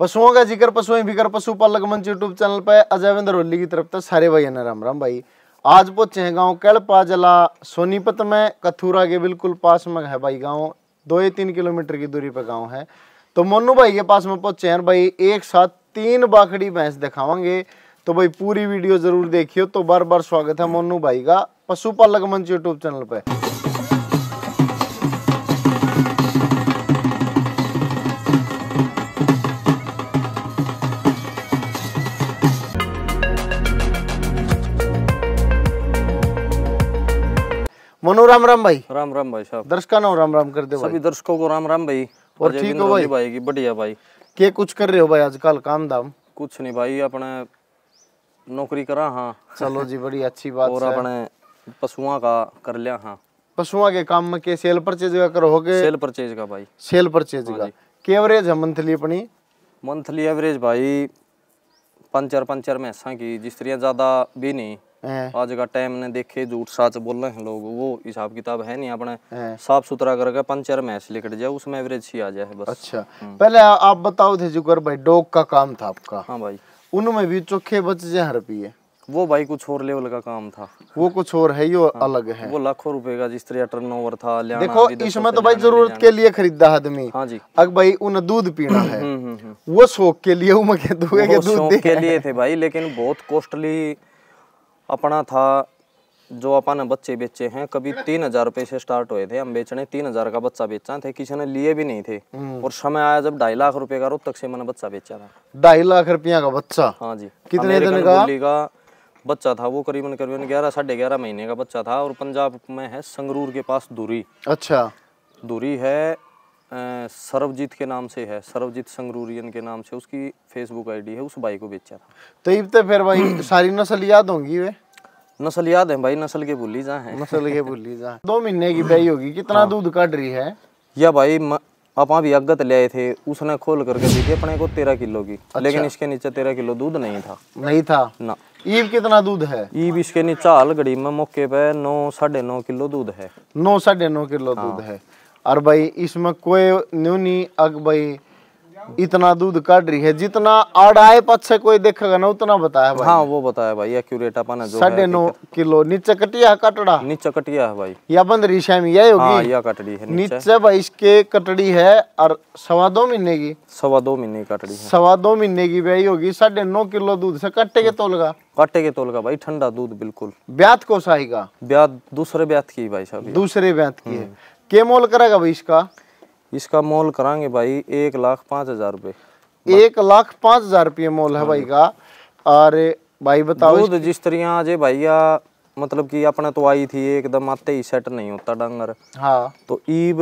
पशुओं का जिक्र पशुएं बिकर पशुपालक मंच यूट्यूब चैनल पर अजयविंदर होली की तरफ से सारे भाई ने राम राम भाई आज पहुंचे हैं गाँव कैलपा जला सोनीपत में कथूरा के बिल्कुल पास में है भाई गाँव दो या तीन किलोमीटर की दूरी पर गाँव है तो मोनू भाई के पास में पहुंचे हैं भाई एक साथ तीन बाखड़ी भैंस दिखावांगे तो भाई पूरी वीडियो जरूर देखियो तो बार बार स्वागत है मोनू भाई का पशुपालक मंच यूट्यूब चैनल पर मनो राम राम भाई राम राम भाई साहब दर्शकों नाम राम राम कर दे सभी दर्शकों को राम राम भाई और ठीक हो भाई भाई की बढ़िया भाई के कुछ कर रहे हो भाई आजकल काम धाम कुछ नहीं भाई अपने नौकरी करा हाँ चलो जी बड़ी अच्छी बात और अपने पशुओं का कर लिया हाँ पशुओं के काम में के सेल परचेज का करोगे सेल परचेज का भाई सेल परचेज हाँ का के एवरेज है मंथली अपनी मंथली एवरेज भाई पंचर पंचर में ऐसा की जिस तरह ज्यादा भी नहीं आज का टाइम ने देखे झूठ साच बोल रहे हैं लोग वो हिसाब किताब है नहीं अपने साफ सुथरा करके पंचर मैच लिख जाए उसमें एवरेज ही आ जाए बस अच्छा हम्म। पहले आप बताओ थे जुगर भाई डॉग का काम था आपका हाँ भाई उनमें भी चोखे बच जाए हर पिए वो भाई कुछ और लेवल का काम था वो कुछ और है यो हाँ, अलग है वो लाखों रुपए का जिस तरह टर्नओवर था देखो इसमें तो भाई जरूरत के लिए खरीदा आदमी हाँ जी अब भाई उन्हें दूध पीना हम्म, है हम्म, वो शौक के लिए के दूध के लिए थे भाई लेकिन बहुत कॉस्टली अपना था जो अपन बच्चे बेचे हैं कभी तीन हजार रुपए से स्टार्ट हुए थे हम बेचने तीन हजार का बच्चा बेचा थे किसी ने लिए भी नहीं थे हम्म। और समय आया जब ढाई लाख रुपए का रोज तक से मैंने बच्चा बेचा था ढाई लाख रुपया का बच्चा हाँ जी कितने दिन का का बच्चा था वो करीबन करीबन ग्यारह साढ़े ग्यारह महीने का बच्चा था और पंजाब में है संगरूर के पास दूरी अच्छा दूरी है सरबजीत के नाम से है सरबजीत संगरूरियन के नाम से उसकी फेसबुक आईडी है उस भाई को बेचा था तो तो फिर भाई सारी नस्ल याद होंगी वे नस्ल याद है भाई नस्ल के भूली जा है नस्ल के भूली जा दो महीने की ब्याई होगी कितना हाँ। दूध काट रही है या भाई म... आप भी अगत ले आए थे उसने खोल करके दी थी अपने को तेरह किलो की अच्छा। लेकिन इसके नीचे तेरह किलो दूध नहीं था नहीं था ना ईब कितना दूध है ईब इसके नीचे हाल घड़ी में मौके पे नौ साढ़े नौ किलो दूध है नौ साढ़े नौ किलो हाँ। दूध है और भाई इसमें कोई न्यूनी अग भाई इतना दूध काट रही है जितना अढ़ाई पक्ष कोई देखेगा ना उतना बताया भाई हाँ वो बताया भाई एक्यूरेट अपन साढ़े नौ किलो नीचे कटिया है कटड़ा नीचे कटिया है भाई या बंद रिशा में यही होगी हाँ, या कटड़ी है नीचे भाई इसके कटड़ी है और सवा दो महीने की सवा दो महीने की कटड़ी सवा दो महीने की वही होगी साढ़े नौ किलो दूध से कट्टे के तोल का कट्टे के तोल का भाई ठंडा दूध बिल्कुल ब्याथ को साई का दूसरे ब्याथ की भाई साहब दूसरे ब्याथ की है हम्म। के मोल करेगा भाई इसका इसका मोल करांगे भाई एक लाख पाँच हजार रुपये एक लाख पाँच हजार रुपये मोल है हाँ भाई का और भाई बताओ दूध जिस तरह जे भैया मतलब कि अपने तो आई थी एकदम आते ही सेट नहीं होता डांगर हाँ तो ईब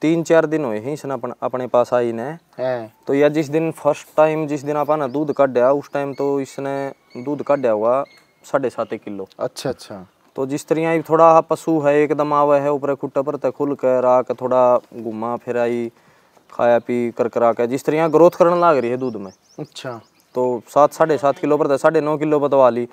तीन चार दिन हुए ही इसने अपन अपने पास आई ने हाँ। तो या जिस दिन फर्स्ट टाइम जिस दिन आपने दूध काट दिया उस टाइम तो इसने दूध काट दिया हुआ साढ़े सात किलो अच्छा अच्छा तो जिस तरह ही थोड़ा पशु है एकदम आवे है ऊपर खुट पर तक खुल कर के राक थोड़ा घुमा फिराई खाया पी कर करा के जिस तरह ग्रोथ करने लग रही है दूध में अच्छा तो सात साढ़े सात किलो पर तो साढ़े नौ किलो बतवा ली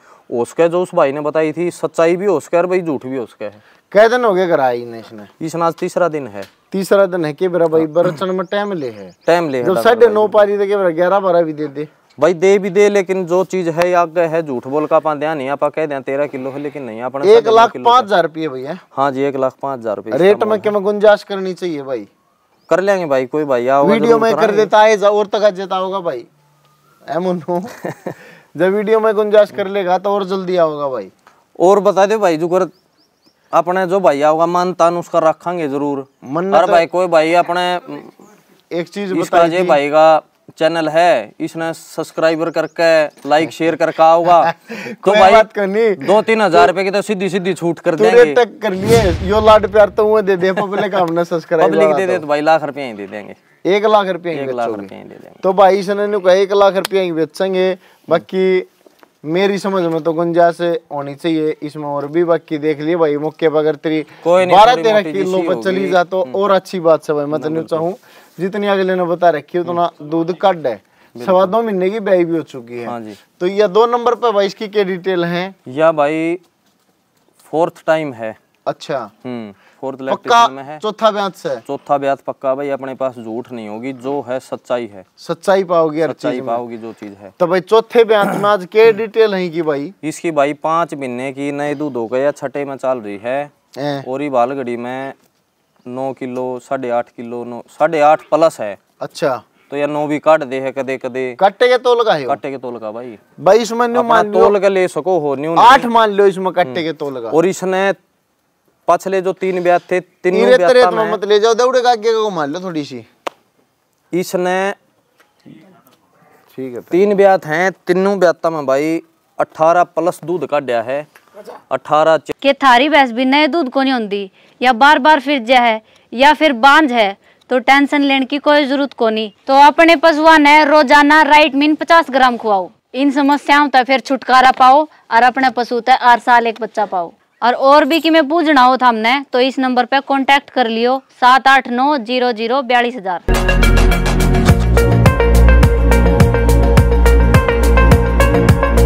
उसके जो उस भाई ने बताई थी सच्चाई भी उसके और भाई झूठ भी उसके है कह दिन हो गया कराई ने इसने इसने आज तीसरा दिन है तीसरा दिन है के बरा भाई बरचन में टाइम हाँ। ले है टाइम ले जब साढ़े नौ पारी तो के बरा ग्यारह बारह भी दे दे भाई दे भी दे लेकिन जो चीज है आगे है झूठ बोल का ध्यान नहीं आप कह दें तेरह किलो है लेकिन नहीं अपना एक लाख पांच हजार रुपये भैया हाँ जी एक लाख पांच हजार रुपये रेट में क्या गुंजाइश करनी चाहिए भाई कर लेंगे भाई कोई भाई वीडियो में कर देता है और तक देता होगा भाई जब वीडियो में गुंजाइश कर लेगा तो और जल्दी आओगा भाई और बता दे भाई जो अपने जो भाई आओगा मानता उसका रखेंगे जरूर मन भाई कोई भाई अपने एक चीज बता भाई का चैनल है इसने सब्सक्राइबर करके लाइक शेयर करके आओगा तो भाई बात करनी दो तीन हजार रुपए की तो सीधी सीधी छूट कर देंगे तक कर लिए यो लाड प्यार तो वो दे दे पब्लिक हमने सब्सक्राइब पब्लिक दे दे तो, तो भाई लाख रुपया ही दे देंगे एक लाख रुपया एक लाख रुपया दे देंगे तो भाई इसने कहा एक लाख रुपया ही बेचेंगे बाकी मेरी समझ में तो गुंजाइश होनी चाहिए इसमें और भी बाकी देख लिए भाई मुक्के पर तेरी बारह तेरह किलो पर चली जा तो हम्म। और अच्छी बात से भाई मैं तो चाहूँ जितनी अगले ने बता रखी है उतना हम्म। दूध कट है सवा दो महीने की ब्याई भी हो चुकी है हाँ जी तो यह दो नंबर पर भाई इसकी क्या डिटेल है या भाई फोर्थ टाइम है अच्छा हम्म, फोर्थ इलेक्ट्रिशियन में है चौथा ब्याज से चौथा ब्याज पक्का भाई अपने पास झूठ नहीं होगी जो है सच्चाई है सच्चाई पाओगी सच्चाई पाओगी जो चीज है तो भाई चौथे ब्याज में आज के डिटेल है की भाई इसकी भाई पांच महीने की नए दूध हो गए छठे में चल रही है और ये बालगड़ी में नौ किलो साढ़े आठ किलो नौ साढ़े आठ प्लस है अच्छा तो यार नौ भी काट दे है कदे कदे कट्टे के तोल का है कट्टे के तोल का भाई भाई इसमें न्यू मान तोल का ले सको हो न्यू आठ मान लो इसमें कट्टे के हम्म। तोल का और इसने पिछले जो तीन ब्याह थे तीन ब्याह में मत ले जाओ दौड़े का आगे को मान लो थोड़ी सी इसने ठीक है तीन ब्याह हैं तीनों ब्याह में भाई 18 प्लस दूध काढ़िया है 18 अच्छा। के थारी भैंस भी नए दूध को नहीं होती या बार बार फिर जा है या फिर बांझ है तो टेंशन लेने की कोई जरूरत को नहीं तो अपने पशुआ ने रोजाना राइट मीन पचास ग्राम खुआओ इन समस्याओं तक फिर छुटकारा पाओ और अपने पशु तक हर साल एक बच्चा पाओ और और भी कि मैं पूछना हो था हमने तो इस नंबर पे कांटेक्ट कर लियो सात आठ नौ जीरो जीरो बयालीस हजार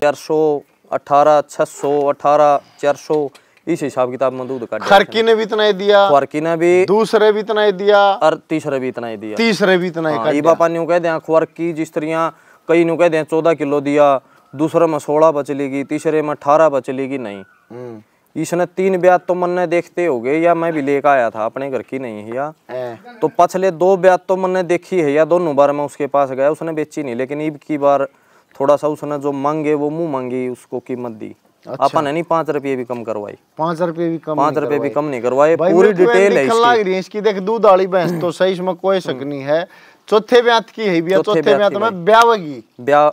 चार सौ अठारह छः सौ अठारह चार सौ इस हिसाब किताब में दूध काट खरकी ने भी इतना ही दिया खरकी ने भी दूसरे भी इतना ही दिया और तीसरे भी इतना ही दिया तीसरे भी इतना ही हाँ, बापा न्यू कह दें खरकी जिस तरह कई न्यू कह दें चौदह किलो दिया दूसरे में सोलह बचलेगी तीसरे में अठारह बचलेगी नहीं हम्म। इसने तीन ब्याज तो मन ने देखते हो गए या मैं भी लेकर आया था अपने घर की नहीं है या तो पछले दो ब्याज तो मन ने देखी है या दोनों बार मैं उसके पास गया उसने बेची नहीं लेकिन ईब की बार थोड़ा सा उसने जो मांगे वो मुंह मांगी उसको कीमत दी अच्छा। अपन नहीं पांच रुपये भी कम करवाई पांच रुपये भी कम पांच रुपये भी कम नहीं करवाए पूरी डिटेल है इसकी।, रही है इसकी देख दूध वाली भैंस तो हम्म। सही इसमें कोई शक नहीं है हम्म। चौथे ब्यात की है ब्याह चौथे ब्यात में ब्याहगी ब्याह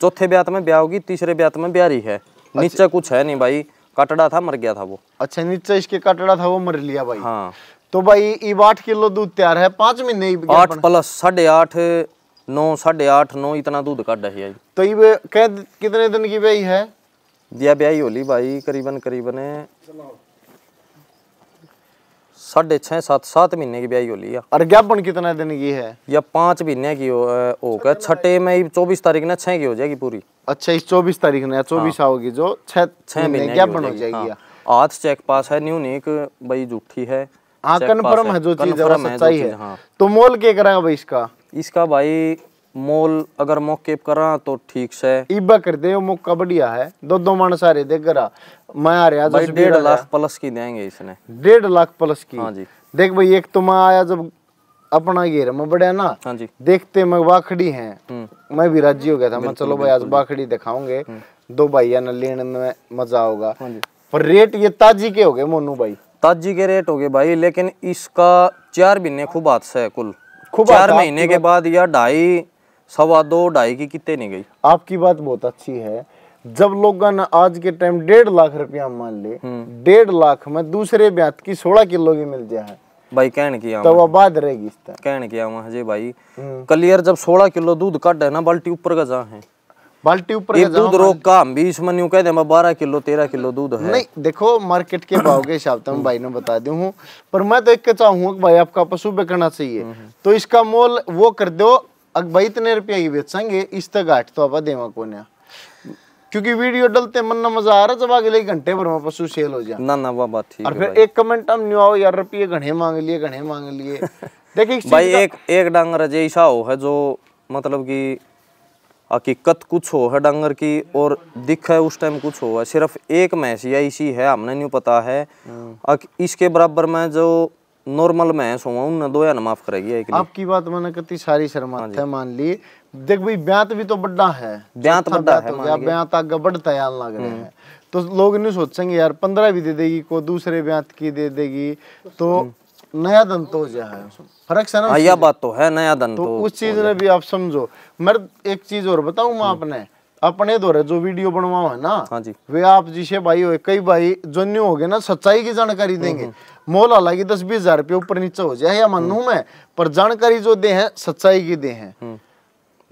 चौथे ब्यात में ब्याह होगी तीसरे ब्यात में ब्यारी है अच्छा। नीचे कुछ है नहीं भाई कटड़ा था मर गया था वो अच्छा नीचे इसके कटड़ा था वो मर लिया भाई हाँ तो भाई ये आठ किलो दूध तैयार है पांच महीने आठ प्लस साढ़े आठ नौ साढ़े आठ नौ इतना दूध काट है तो ये कितने दिन की भाई है दिया ब्याही होली बी करीबन करीबन साढ़े छः सात सात महीने की ब्याह होली है और ज्ञापन कितने दिन की है या पाँच महीने की होगा छठे में चौबीस तारीख ने छः की हो जाएगी पूरी अच्छा इस चौबीस तारीख ने चौबीस हाँ। आओगी जो छः छः महीने ज्ञापन हो जाएगी हाँ। हाँ। आज चेक पास है न्यू नीक भाई जूठी है हाँ कन्फर्म है जो चीज है सच्चाई है हाँ। तो मोल के करेगा भाई इसका इसका भाई मोल अगर मौके पर करा तो ठीक से इबा कर दे मौका बढ़िया है दो दो मन सारे दे करा मैं आ रहा भाई डेढ़ लाख प्लस की देंगे इसने डेढ़ लाख प्लस की हाँ जी देख भाई एक तो मैं आया जब अपना घेर में बड़े ना हाँ जी देखते मैं वाखड़ी है मैं भी राजी हो गया था मैं चलो भाई आज वाखड़ी दिखाऊंगे दो भाइया ने लेने में मजा होगा पर रेट ये ताजी के हो गए मोनू भाई ताजी के रेट हो गए भाई लेकिन इसका चार महीने खूब हाथ से कुल खूब चार महीने के बाद या ढाई सवा दो ढाई की कितने नहीं गई आपकी बात बहुत अच्छी है जब लोग आज के टाइम डेढ़ लाख रुपया मान ले हम्म। डेढ़ लाख में दूसरे ब्याह की सोलह किलो की मिल जाए भाई कहन की तो वह बाद रहेगी कहन की हजे भाई हम्म। कलियर जब सोलह किलो दूध कट है ना बाल्टी ऊपर का जहाँ है बाल्टी ऊपर दूध रोक का हम भी इसमें यूँ कह दे बारह किलो तेरह किलो दूध है नहीं देखो मार्केट के भाव के हिसाब से भाई ने बता दू हूँ पर मैं तो एक चाहूंगा भाई आपका पशु बेचना चाहिए हम्म, तो इसका मोल वो कर दो अग भाई इतने रुपया की बेचेंगे इस तक घाट तो आप देवा को क्योंकि वीडियो डलते मन ना मजा आ रहा जब अगले घंटे भर में पशु सेल हो जाए ना ना वह बात ठीक और फिर एक कमेंट हम न्यू आओ यार रुपये घने मांग लिए घने मांग लिए देखिए भाई एक एक डांगर अजय ऐसा हो है जो मतलब कि हकीकत कुछ हो है डांगर की और दिख है उस टाइम कुछ हो है सिर्फ एक मैच या इसी है हमने नहीं पता है हाँ। इसके बराबर में जो नॉर्मल मैं है सोमा उन दो ना माफ करेगी एक आपकी बात मैंने कती सारी शर्मा हाँ है मान ली देख भाई ब्यांत भी तो बड़ा है ब्यांत बड़ा है ब्यांत आगे बढ़ता यार लग रहे हम्म। हैं तो लोग नहीं सोचेंगे यार पंद्रह भी दे देगी को दूसरे ब्यांत की दे देगी तो हम्म। नया धन तो जो है फर्क है ना हाँ, यह बात तो है नया धन तो, तो उस चीज ने भी आप समझो मैं एक चीज और बताऊ मैं हम्म। आपने अपने दौरे जो वीडियो बनवाओ है ना हाँ जी वे आप जिसे भाई हो कई भाई जो हो गए ना सच्चाई की जानकारी देंगे मोल हालांकि दस बीस हजार रुपये ऊपर नीचे हो जाए या मानू मैं पर जानकारी जो दे है सच्चाई की दे है हम्म।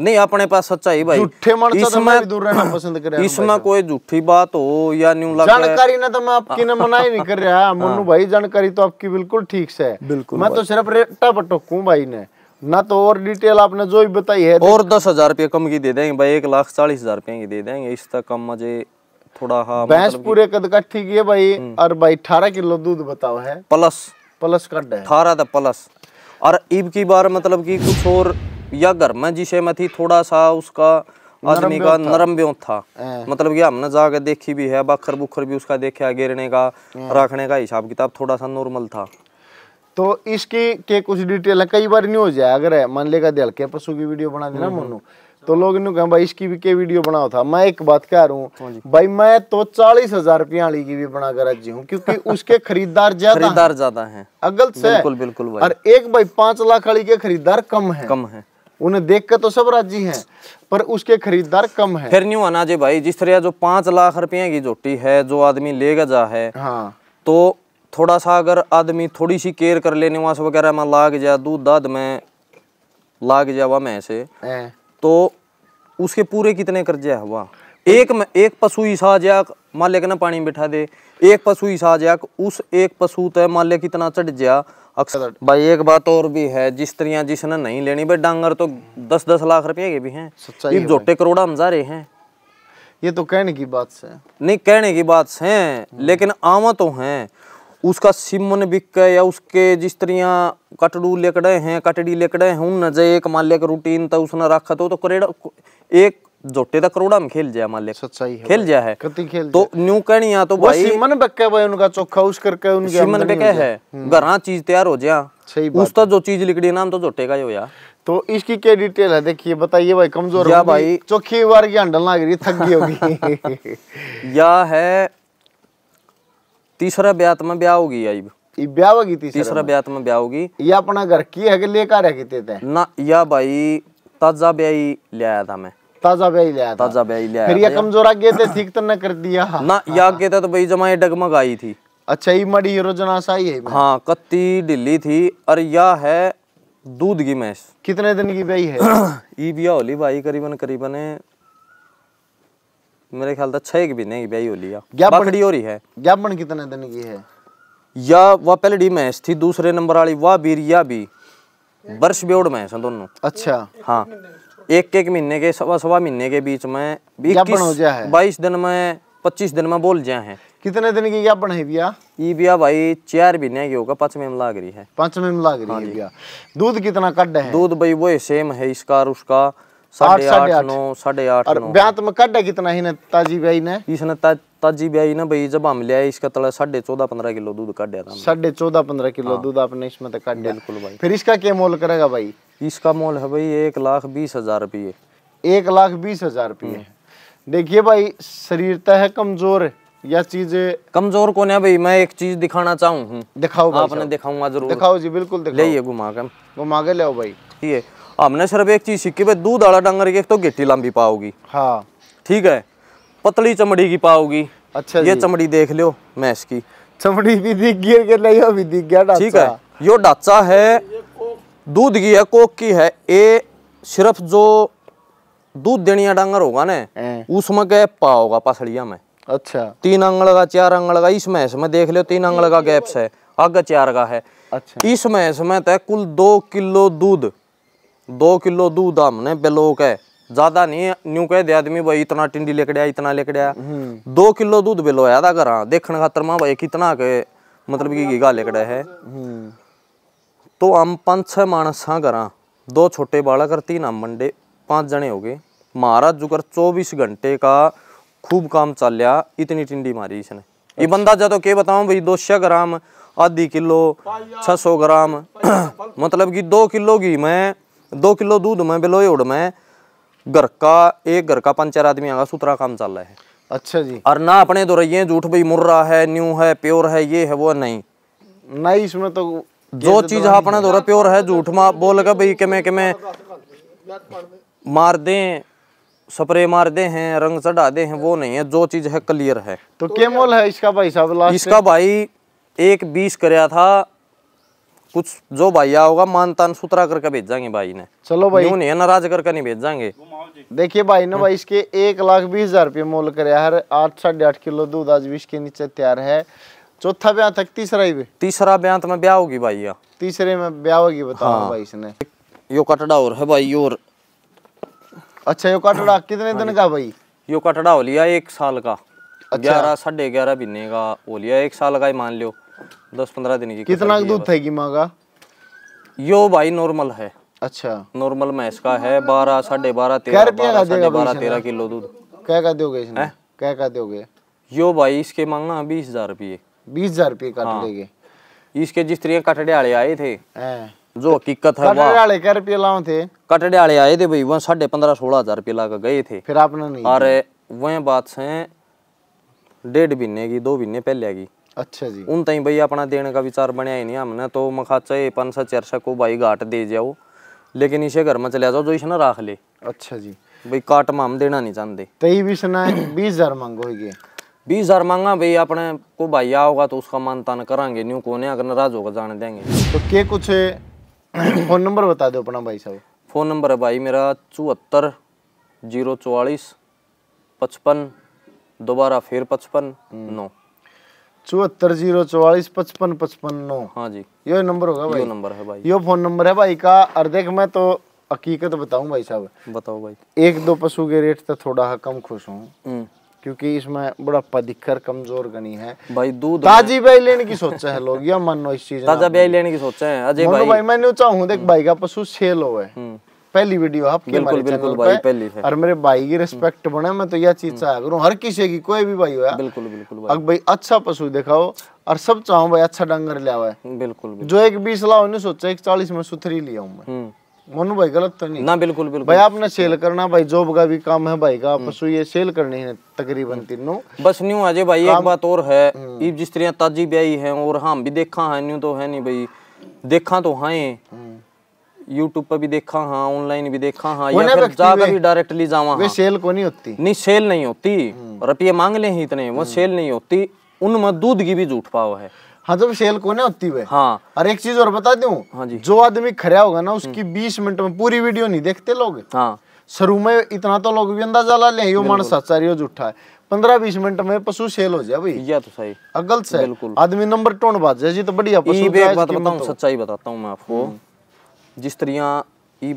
नहीं अपने पास सच्चाई भाई झूठे तो इसमें दूर रहना पसंद कर इसमें कोई झूठी बात हो या न्यू लग जानकारी ना तो मैं आपकी ना हाँ। मना ही नहीं कर रहा हाँ। मनु भाई जानकारी तो आपकी बिल्कुल ठीक से बिल्कुल मैं तो सिर्फ रेटा बटोकू भाई ने ना तो और डिटेल आपने जो भी बताई है और दस हजार रुपये कम की दे देंगे भाई एक लाख चालीस हजार रुपये की दे देंगे इस तक कम मजे थोड़ा हाँ मतलब भैंस मतलब पूरे कद का ठीक है भाई हम्म। और भाई अठारह किलो दूध बताओ है प्लस प्लस कट है अठारह था प्लस और ईब की बार मतलब कि कुछ और या घर में जिसे में थी थोड़ा सा उसका आदमी का नरम ब्यों था मतलब कि हमने जाके देखी भी है बखर बुखर भी उसका देखा गिरने का रखने का हिसाब किताब थोड़ा सा नॉर्मल था तो इसकी के कुछ डिटेल है कई बार नहीं हो जाए अगर मान लेगा दिल के पशु की वीडियो बना देना हम्म, हम्म। मोनू तो लोग इन्होंने कहा भाई इसकी भी के वीडियो बनाओ था मैं एक बात कह रहा हूँ हाँ भाई मैं तो चालीस हजार रुपया वाली की भी बना कर रजी हूँ क्योंकि उसके खरीदार ज्यादा खरीदार ज्यादा है अगल से बिल्कुल बिल्कुल भाई। और एक भाई पांच लाख वाली के खरीदार कम है कम है उन्हें देख कर तो सब राजी हैं पर उसके खरीदार कम है फिर न्यू होना जी भाई जिस तरह जो पांच लाख रुपया की जोटी है जो आदमी लेगा जा है हाँ तो थोड़ा सा अगर आदमी थोड़ी सी केयर कर लेने वहां वगैरह में लाग जाए दूध दाद में लाग जावा में ऐसे तो उसके पूरे कितने कर्जे है हुआ एक में एक पशु ईसा जाक मालिक ने पानी बिठा दे एक पशु ईसा जाक उस एक पशु तय मालिक कितना चढ़ जा अक्सर भाई एक बात और भी है जिस तरिया जिसने नहीं लेनी भाई डांगर तो दस दस लाख रुपये के भी हैं एक झोटे करोड़ा हम जा रहे हैं ये तो कहने की बात से नहीं कहने की बात से हम्म। लेकिन आवा तो हैं उसका सिमन बिक या उसके जिस तरह कटड़ू लेकड़े हैं कटड़ी लेकड़े हैं उन जे एक माल्य का रूटीन तो उसने रखा तो, तो करेड़ा एक जोटे तक करोड़ा में खेल जाए माल्य सच्चाई है खेल जाए है खेल तो न्यू कहनी तो भाई सिमन बिके भाई उनका चोखा उस करके उनके सिमन बिके है हम्म। घरा चीज तैयार हो जाए उस तो जो चीज लिखड़ी नाम तो जोटे का ही हो यार तो इसकी क्या डिटेल है देखिए बताइए भाई कमजोर भाई चौखी बार की हंडल ना गिरी थक गई होगी या है तीसरा ब्यात में ब्याह होगी आई ब्याह होगी तीसरा ब्यात में ब्याह होगी ये अपना घर की है कि लेकर है कितने थे ना या भाई ताजा ब्याह ले आया था मैं ताजा ब्याह ले आया ताजा ब्याह ले आया फिर ये कमजोरा गए थे ठीक तो ना कर दिया ना या के थे तो भाई जमा डगमग आई थी अच्छा ये मड़ी योजना साई है हाँ कत्ती ढिल्ली थी और यह है दूध की मैस कितने दिन की ब्याह है ये ब्याह होली भाई करीबन करीबन मेरे ख्याल था छह भी नहीं ब्याई हो लिया बकड़ी हो रही है ज्ञापन कितने दिन की है या वह पहली भैंस थी दूसरे नंबर वाली वह बीरिया भी वर्ष ब्योड़ भैंस है दोनों अच्छा हाँ एक एक महीने के सवा सवा महीने के बीच में ज्ञापन हो गया है बाईस दिन में पच्चीस दिन में बोल जाए हैं कितने दिन की ज्ञापन है भैया ई भैया भाई चार महीने की होगा पांच में लाग रही है पांच में लाग रही है हाँ दूध कितना कट है दूध भाई वो सेम है इसका उसका फिर इसका क्या मोल करेगा भाई इसका मोल है भाई एक लाख बीस हजार रुपये एक लाख बीस हजार रुपये हम्म। देखिए भाई तो है कमजोर या कमजोर कौन है भाई मैं एक चीज दिखाना चाहूँ दिखाओ आपने दिखाऊंगा जरूर दिखाओ जी बिल्कुल ले घुमा के घुमा के ले भाई ये हमने सिर्फ एक चीज सीखी भाई दूध आला डंगर की एक तो गिट्टी लंबी पाओगी हाँ ठीक है पतली चमड़ी की पाओगी अच्छा ये चमड़ी देख लो मैं की चमड़ी भी दिख गिर के लिए अभी दिख गया ठीक है यो ढांचा है दूध की है कोक की है ये सिर्फ जो दूध देनिया डांगर होगा ना उसमें गैप पाओगा पसड़िया में अच्छा तीन अंगल का चार अंगल का इसमें इसमें देख लो तीन अंगल का गैप्स है आगे चार का है अच्छा इसमें इसमें तो कुल दो किलो दूध दो किलो दूध हमने बेलोक है ज्यादा नहीं न्यू कह दे आदमी भाई इतना टिंडी लेके इतना लेके हम्म। दो किलो दूध बेलोया था घर देखने खातर माँ भाई कितना के मतलब कि घीघा लेके है हम्म। तो हम पाँच छः मानस हाँ घर दो छोटे बालक और तीन हम मंडे पांच जने हो गए महाराज जुकर चौबीस घंटे का खूब काम चल लिया इतनी टिंडी मारी इसने ये अच्छा। बंदा जब के बताऊं भाई दो सौ ग्राम आधी किलो छह सौ ग्राम मतलब कि दो किलो घी मैं दो किलो दूध में उड़ में घर का एक घर का पंच चार आदमी आगा सुथरा काम चल रहा है अच्छा जी और ना अपने दो तो रही झूठ भाई मुर्रा है न्यू है प्योर है ये है वो नहीं नहीं इसमें तो जो तो चीज अपने दौरा तो प्योर है झूठ मा बोल के भाई के मैं के मैं मार दे स्प्रे मार दे हैं रंग चढ़ा दे हैं वो नहीं है जो चीज है क्लियर है तो केमोल है इसका भाई साहब इसका भाई एक बीस कराया था कुछ जो भाई होगा मान तान सुतरा करके भेज जाएंगे भाई ने चलो भाई नहीं नाराज करके नहीं भेज जाएंगे देखिए भाई ने भाई इसके एक लाख बीस हजार रुपये मोल कर हर आठ साढ़े आठ किलो दूध आज बीस के नीचे तैयार है चौथा ब्याह तक तीसरा ही तीसरा ब्याह तो में ब्याह होगी भाई या तीसरे में ब्याह होगी बताओ हाँ। भाई इसने यो कटड़ा और है भाई और अच्छा यो कटड़ा कितने दिन का भाई यो कटड़ा हो लिया एक साल का अच्छा। ग्यारह साढ़े ग्यारह महीने का हो लिया एक साल का ही मान लियो दस पंद्रह दिन की कितना दूध है माँ का यो भाई नॉर्मल है अच्छा नॉर्मल मैस का है बारह साढ़े बारह बारह तेरह किलो दूध क्या का दोगे क्या का दोगे यो भाई इसके मांगना बीस हजार रुपये बीस हजार रुपये काट हाँ। लेंगे इसके जिस तरह कटड़े वाले आए थे जो हकीकत है कटड़े वाले क्या रुपये लाओ थे कटड़े वाले आए थे भाई वह साढ़े पंद्रह सोलह हजार रुपये ला गए थे फिर आपने नहीं अरे वह बात से डेढ़ महीने की दो महीने पहले आ गई अच्छा जी उन तई भाई अपना देने का विचार बनया ही नहीं हमने तो मखाचा अच्छा ये पाँच सौ चार सौ को भाई घाट दे जाओ लेकिन इसे घर में चले जाओ जो इसने राख ले अच्छा जी भाई काट में देना नहीं चाहते तई भी सुना है बीस हजार मांगोगे बीस हजार मांगा भाई अपने को भाई आओगा तो उसका मान तान करांगे न्यू कोने अगर नाराज होगा जाने देंगे तो के कुछ फोन नंबर बता दो अपना भाई साहब फोन नंबर है भाई मेरा चौहत्तर जीरो चौवालीस पचपन दोबारा फिर पचपन हम्म। नौ चौहत्तर जीरो चौवालीस पचपन पचपन नौ हाँ जी यो नंबर होगा भाई यो नंबर है भाई यो फोन नंबर है भाई का और देख मैं तो हकीकत बताऊं भाई साहब बताओ भाई एक दो पशु के रेट तो थोड़ा कम खुश हूँ हम्म। क्योंकि इसमें बड़ा दिखकर कमजोर गनी है भाई दूध ताजी ब्याई लेने की सोचा है लोग या मानो इस चीज ताजा ब्याई लेने की सोचा है अजय भाई मैं चाहूँ देख हम्म। भाई का पशु सेल हो पहली वीडियो आपकी बिल्कुल बिल्कुल भाई पहली है और मेरे भाई की रिस्पेक्ट बने मैं तो यह चीज चाह करूँ हर किसी की कोई भी भाई हो बिल्कुल बिल्कुल भाई अब भाई अच्छा पशु दिखाओ और सब चाहो भाई अच्छा डंगर ले आओ बिल्कुल जो एक बीस लाओ नहीं सोचा एक चालीस में सुथरी लिया हूँ मैं मोनू हम्म। भाई गलत तो नहीं ना बिल्कुल बिल्कुल भाई आपने सेल करना भाई जॉब का भी काम है भाई का पशु ये सेल करनी है तकरीबन हम्म। तीनों बस न्यू अजय भाई एक बात और है हम्म। जिस तरह ताजी ब्याई है और हम भी देखा है न्यू तो है नहीं भाई देखा तो हाँ यूट्यूब पर भी देखा हाँ ऑनलाइन भी देखा हाँ या फिर जाकर भी डायरेक्टली जावा हाँ। सेल को नहीं होती नहीं सेल नहीं होती हम्म। रुपये मांग ले ही इतने वो सेल हम्म। नहीं होती उन दूध की भी झूठ पाओ है हाँ जब सेल को नहीं होती वे हाँ और एक चीज और बता दू हाँ जी जो आदमी खड़ा होगा ना उसकी हम्म। बीस मिनट में पूरी वीडियो नहीं देखते लोग हाँ शुरू में इतना तो लोग भी अंदाजा ला ले यो मानस सच्चा यो झूठा है पंद्रह बीस मिनट में पशु सेल हो जाए भाई या तो सही अगल से बिल्कुल आदमी नंबर टोन बाज जाए जी तो बढ़िया पशु मतलब। सच्चाई बताता हूँ मैं आपको जिस ਤਰੀਆਂ ई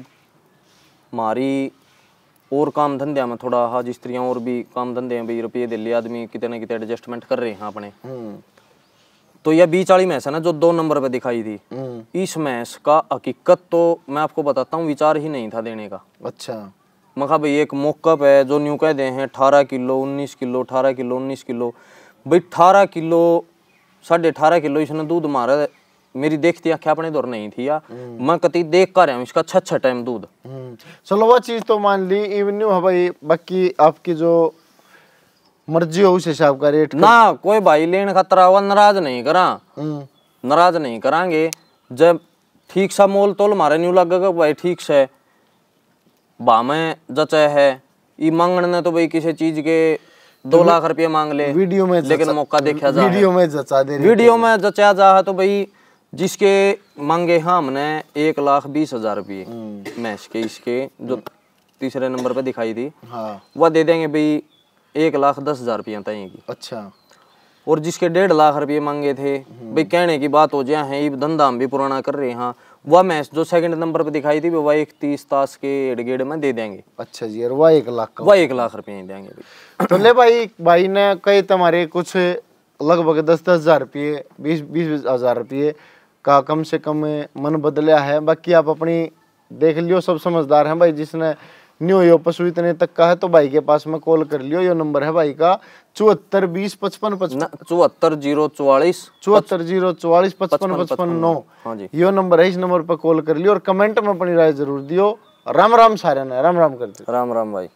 हमारी और काम धंधे में थोड़ा हा जिस तरह और भी काम धंधे हैं भाई रुपये दिल्ली आदमी कितने ना कितने एडजस्टमेंट कर रहे हैं अपने हम्म। तो यह बीच वाली मैस है ना जो दो नंबर पे दिखाई थी हम्म। इस मैस का हकीकत तो मैं आपको बताता हूँ विचार ही नहीं था देने का अच्छा मखा भाई एक मोकअप है जो न्यू कह दे हैं अठारह किलो उन्नीस किलो अठारह किलो उन्नीस किलो भाई अठारह किलो साढ़े अठारह किलो इसने दूध मारा मेरी देखती आंखें अपने दौर नहीं थी या मैं कति देख कर रहा हूँ इसका अच्छा अच्छा टाइम दूध हम्म। चलो वह चीज़ तो मान ली इवन है भाई बाकी आपकी जो मर्जी हो उस हिसाब का रेट ना कोई भाई लेन खतरा हुआ नाराज नहीं करा हम्म। नाराज नहीं करांगे जब ठीक सा मोल तोल मारे न्यू लगेगा भाई ठीक से भामें जचे है ई मांगने ने तो भाई किसी चीज के दो तो लाख रुपया मांग ले वीडियो में लेकिन मौका देखा जा वीडियो में जचा दे वीडियो में जचा जा तो भाई जिसके मांगे हमने एक लाख बीस हजार रुपये हम्म। मैच के इसके जो तीसरे नंबर पे दिखाई थी हाँ। वह दे देंगे भाई एक लाख दस हजार रुपया अच्छा और जिसके डेढ़ लाख रुपये मांगे थे हम्म। भाई कहने की बात हो जाए हैं हाँ, ये धंधा हम भी पुराना कर रहे हैं हाँ। वह मैच जो सेकंड नंबर पे दिखाई थी वह एक तीस तास के एड गेड़ में दे देंगे अच्छा जी और वह एक लाख वह एक लाख रुपये देंगे तो ले भाई भाई ने कई तुम्हारे कुछ लगभग दस दस हजार रुपये बीस बीस हजार रुपये का कम से कम मन बदलिया है बाकी आप अपनी देख लियो सब समझदार हैं भाई जिसने न्यू यो पशु इतने तक का है तो भाई के पास में कॉल कर लियो यो नंबर है भाई का चौहत्तर बीस पचपन पचपन चौहत्तर जीरो चौवालीस चौहत्तर जीरो चौवालीस पचपन पचपन नौ हाँ यो नंबर है इस नंबर पर कॉल कर लियो और कमेंट में अपनी राय जरूर दियो राम राम सारे ने राम राम कर दियो राम राम भाई